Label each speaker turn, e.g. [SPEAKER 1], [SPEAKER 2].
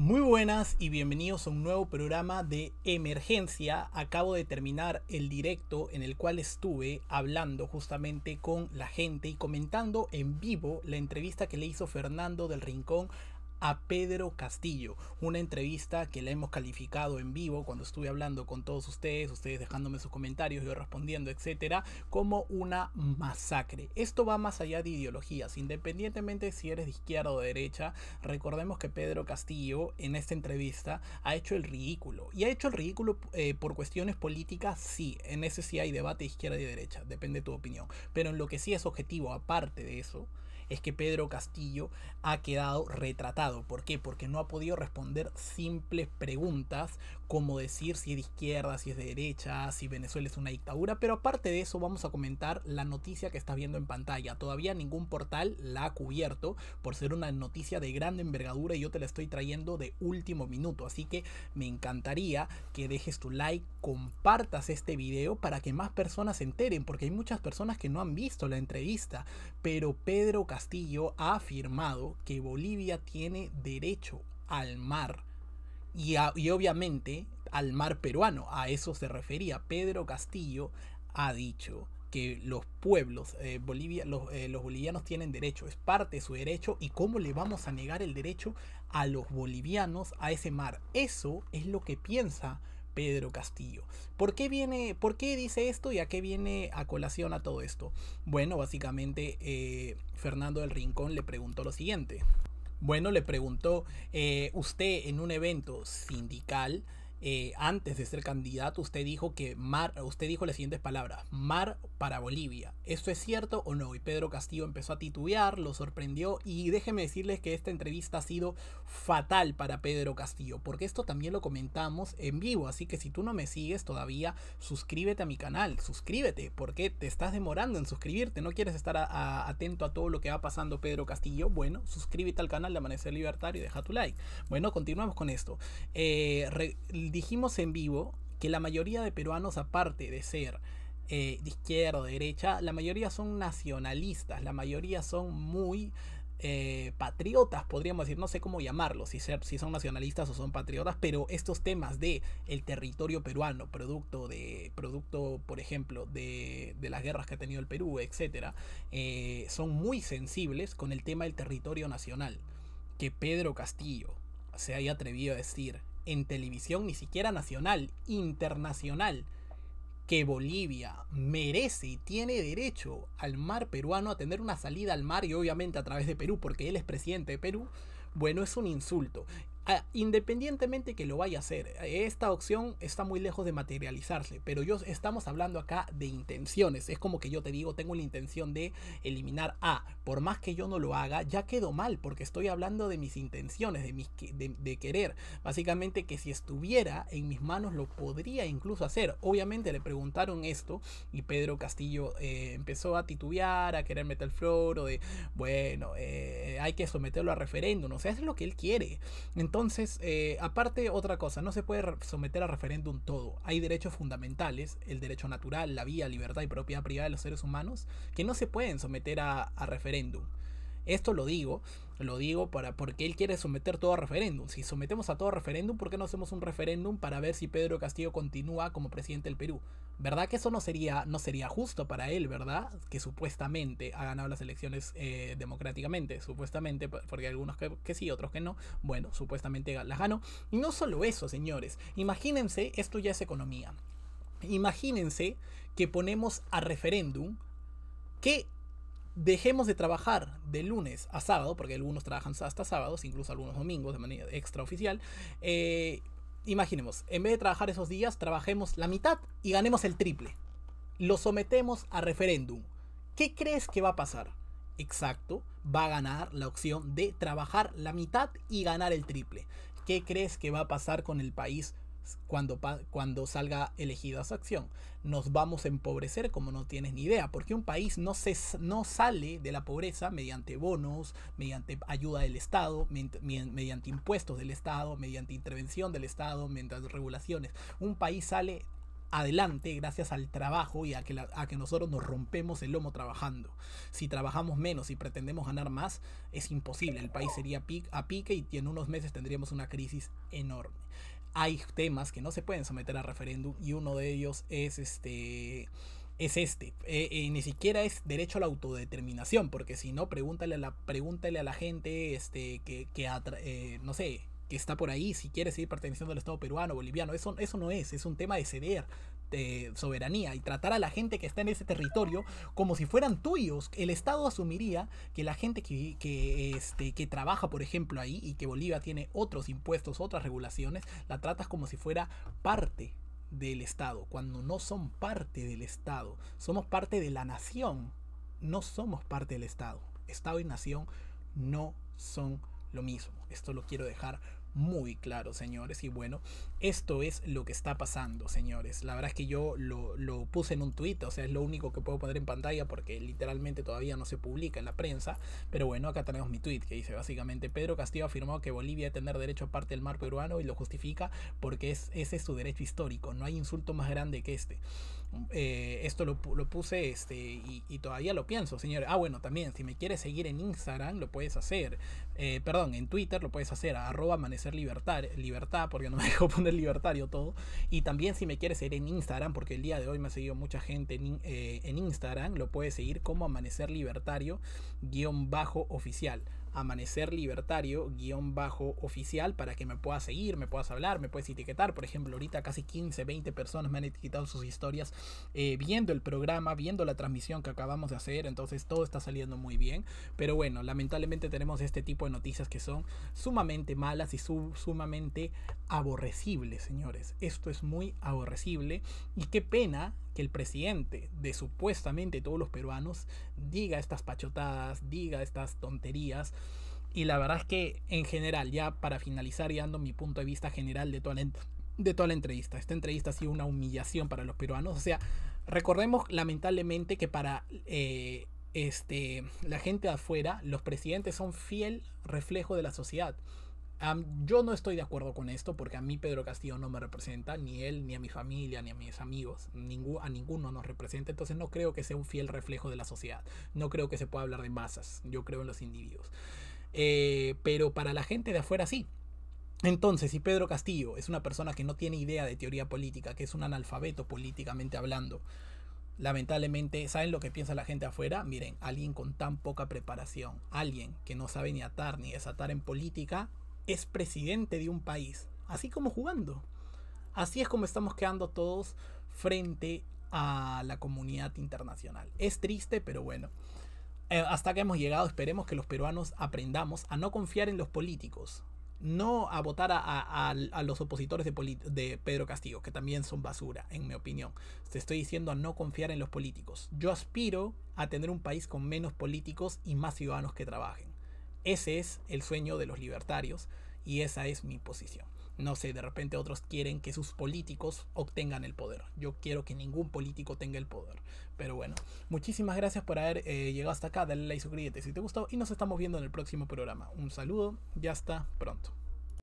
[SPEAKER 1] Muy buenas y bienvenidos a un nuevo programa de emergencia. Acabo de terminar el directo en el cual estuve hablando justamente con la gente y comentando en vivo la entrevista que le hizo Fernando del Rincón a Pedro Castillo, una entrevista que la hemos calificado en vivo cuando estuve hablando con todos ustedes, ustedes dejándome sus comentarios, yo respondiendo, etcétera, como una masacre. Esto va más allá de ideologías, independientemente si eres de izquierda o de derecha, recordemos que Pedro Castillo en esta entrevista ha hecho el ridículo y ha hecho el ridículo eh, por cuestiones políticas, sí, en ese sí hay debate de izquierda y derecha, depende de tu opinión, pero en lo que sí es objetivo, aparte de eso, es que Pedro Castillo ha quedado retratado. ¿Por qué? Porque no ha podido responder simples preguntas como decir si es de izquierda, si es de derecha, si Venezuela es una dictadura. Pero aparte de eso vamos a comentar la noticia que estás viendo en pantalla. Todavía ningún portal la ha cubierto por ser una noticia de gran envergadura y yo te la estoy trayendo de último minuto. Así que me encantaría que dejes tu like, compartas este video para que más personas se enteren porque hay muchas personas que no han visto la entrevista. Pero Pedro Castillo Castillo ha afirmado que Bolivia tiene derecho al mar y, obviamente al mar peruano, a eso se refería. Pedro Castillo ha dicho que los pueblos, eh, eh, los, bolivianos tienen derecho, es parte de su derecho y cómo le vamos a negar el derecho a los bolivianos a ese mar. Eso es lo que piensa Pedro Castillo. ¿Por qué, viene, ¿Por qué dice esto y a qué viene a colación a todo esto? Bueno, básicamente eh, Fernando del Rincón le preguntó lo siguiente. Bueno, le preguntó, eh, usted en un evento sindical eh, antes de ser candidato, usted dijo que Mar, usted dijo las siguientes palabras, Mar para Bolivia. ¿Esto es cierto o no? Y Pedro Castillo empezó a titubear, lo sorprendió y déjeme decirles que esta entrevista ha sido fatal para Pedro Castillo, porque esto también lo comentamos en vivo, así que si tú no me sigues todavía, suscríbete a mi canal, suscríbete, porque te estás demorando en suscribirte, no quieres estar atento a todo lo que va pasando Pedro Castillo, bueno, suscríbete al canal de Amanecer Libertario y deja tu like. Bueno, continuamos con esto. Eh, dijimos en vivo que la mayoría de peruanos, aparte de ser eh, de izquierda o derecha, la mayoría son nacionalistas, la mayoría son muy eh, patriotas, podríamos decir, no sé cómo llamarlos, si, ser, si son nacionalistas o son patriotas, pero estos temas de el territorio peruano, producto de, producto, por ejemplo, de, de las guerras que ha tenido el Perú, etcétera, eh, son muy sensibles con el tema del territorio nacional. Que Pedro Castillo se haya atrevido a decir en televisión, ni siquiera nacional, internacional, que Bolivia merece y tiene derecho al mar peruano a tener una salida al mar y obviamente a través de Perú, porque él es presidente de Perú, bueno, es un insulto. Ah, independientemente que lo vaya a hacer, eh, esta opción está muy lejos de materializarse, pero yo estamos hablando acá de intenciones. Es como que yo te digo, tengo la intención de eliminar A. Por más que yo no lo haga, ya quedo mal, porque estoy hablando de mis intenciones, de, mis, de, querer. Básicamente que si estuviera en mis manos lo podría incluso hacer. Obviamente le preguntaron esto y Pedro Castillo eh, empezó a titubear, a querer meter o de, bueno, eh, hay que someterlo a referéndum. O sea, es lo que él quiere. Entonces, entonces, eh, aparte otra cosa, no se puede someter a referéndum todo. Hay derechos fundamentales, el derecho natural, la vía libertad y propiedad privada de los seres humanos, que no se pueden someter a referéndum. Esto lo digo, lo digo para porque él quiere someter todo a referéndum. Si sometemos a todo a referéndum, ¿por qué no hacemos un referéndum para ver si Pedro Castillo continúa como presidente del Perú? ¿Verdad que eso no sería, no sería justo para él, verdad? Que supuestamente ha ganado las elecciones eh, democráticamente, supuestamente, porque hay algunos que, que, sí, otros que no. Bueno, supuestamente las ganó. Y no solo eso, señores. Imagínense, esto ya es economía. Imagínense que ponemos a referéndum que dejemos de trabajar de lunes a sábado, porque algunos trabajan hasta sábados, incluso algunos domingos de manera extraoficial. Eh, imaginemos, en vez de trabajar esos días, trabajemos la mitad y ganemos el triple. Lo sometemos a referéndum. ¿Qué crees que va a pasar? Exacto, va a ganar la opción de trabajar la mitad y ganar el triple. ¿Qué crees que va a pasar con el país cuando, cuando salga elegida su acción. Nos vamos a empobrecer como no tienes ni idea, porque un país no, se, no sale de la pobreza mediante bonos, mediante ayuda del Estado, mediante impuestos del Estado, mediante intervención del Estado, mediante regulaciones. Un país sale adelante gracias al trabajo y a que, a que nosotros nos rompemos el lomo trabajando. Si trabajamos menos y pretendemos ganar más, es imposible. El país sería a pique y en unos meses tendríamos una crisis enorme hay temas que no se pueden someter a referéndum y uno de ellos es este es este. Eh, eh, ni siquiera es derecho a la autodeterminación, porque si no, pregúntale a la, pregúntale a la gente este, que, eh, no sé, que está por ahí, si quiere seguir perteneciendo al Estado peruano, boliviano. Eso, eso no es, es un tema de ceder, soberanía y tratar a la gente que está en ese territorio como si fueran tuyos. El Estado asumiría que la gente que, este, que trabaja, por ejemplo, ahí y que Bolivia tiene otros impuestos, otras regulaciones, la tratas como si fuera parte del Estado, cuando no son parte del Estado, somos parte de la nación, no somos parte del Estado. Estado y nación no son lo mismo. Esto lo quiero dejar muy claro, señores. Y bueno, esto es lo que está pasando, señores. La verdad es que yo lo, puse en un tuit, o sea, es lo único que puedo poner en pantalla porque literalmente todavía no se publica en la prensa. Pero bueno, acá tenemos mi tuit que dice básicamente, Pedro Castillo afirmó que Bolivia debe tener derecho a parte del mar peruano y lo justifica porque es, ese es su derecho histórico. No hay insulto más grande que este. Eh, esto lo, puse este, y, todavía lo pienso, señores. Ah, bueno, también, si me quieres seguir en Instagram, lo puedes hacer. Eh, perdón, en Twitter lo puedes hacer, arroba amanecer libertad, libertad, porque no me dejo poner libertario todo. Y también si me quieres seguir en Instagram, porque el día de hoy me ha seguido mucha gente en, eh, en Instagram, lo puedes seguir como amanecer libertario guión bajo oficial amanecer libertario guión bajo oficial para que me puedas seguir, me puedas hablar, me puedes etiquetar. Por ejemplo, ahorita casi 15, 20 personas me han etiquetado sus historias eh, viendo el programa, viendo la transmisión que acabamos de hacer. Entonces todo está saliendo muy bien. Pero bueno, lamentablemente tenemos este tipo de noticias que son sumamente malas y sumamente aborrecibles, señores. Esto es muy aborrecible y qué pena que el presidente de supuestamente todos los peruanos diga estas pachotadas, diga estas tonterías. Y la verdad es que en general, ya para finalizar y dando mi punto de vista general de toda la, de toda la entrevista, esta entrevista ha sido una humillación para los peruanos. O sea, recordemos lamentablemente que para eh, este, la gente de afuera, los presidentes son fiel reflejo de la sociedad yo no estoy de acuerdo con esto porque a mí Pedro Castillo no me representa, ni él, ni a mi familia, ni a mis amigos, ningú, a ninguno nos representa, entonces no creo que sea un fiel reflejo de la sociedad, no creo que se pueda hablar de masas, yo creo en los individuos. Eh, pero para la gente de afuera sí, entonces, si Pedro Castillo es una persona que no tiene idea de teoría política, que es un analfabeto políticamente hablando, lamentablemente, ¿saben lo que piensa la gente afuera? Miren, alguien con tan poca preparación, alguien que no sabe ni atar ni desatar en política, es presidente de un país, así como jugando. Así es como estamos quedando todos frente a la comunidad internacional. Es triste, pero bueno. Eh, hasta que hemos llegado, esperemos que los peruanos aprendamos a no confiar en los políticos, no a votar a, los opositores de, de, Pedro Castillo, que también son basura, en mi opinión. Te estoy diciendo a no confiar en los políticos. Yo aspiro a tener un país con menos políticos y más ciudadanos que trabajen. Ese es el sueño de los libertarios y esa es mi posición. No sé, de repente otros quieren que sus políticos obtengan el poder. Yo quiero que ningún político tenga el poder. Pero bueno, muchísimas gracias por haber eh, llegado hasta acá. Dale like, suscríbete si te gustó y nos estamos viendo en el próximo programa. Un saludo y hasta pronto.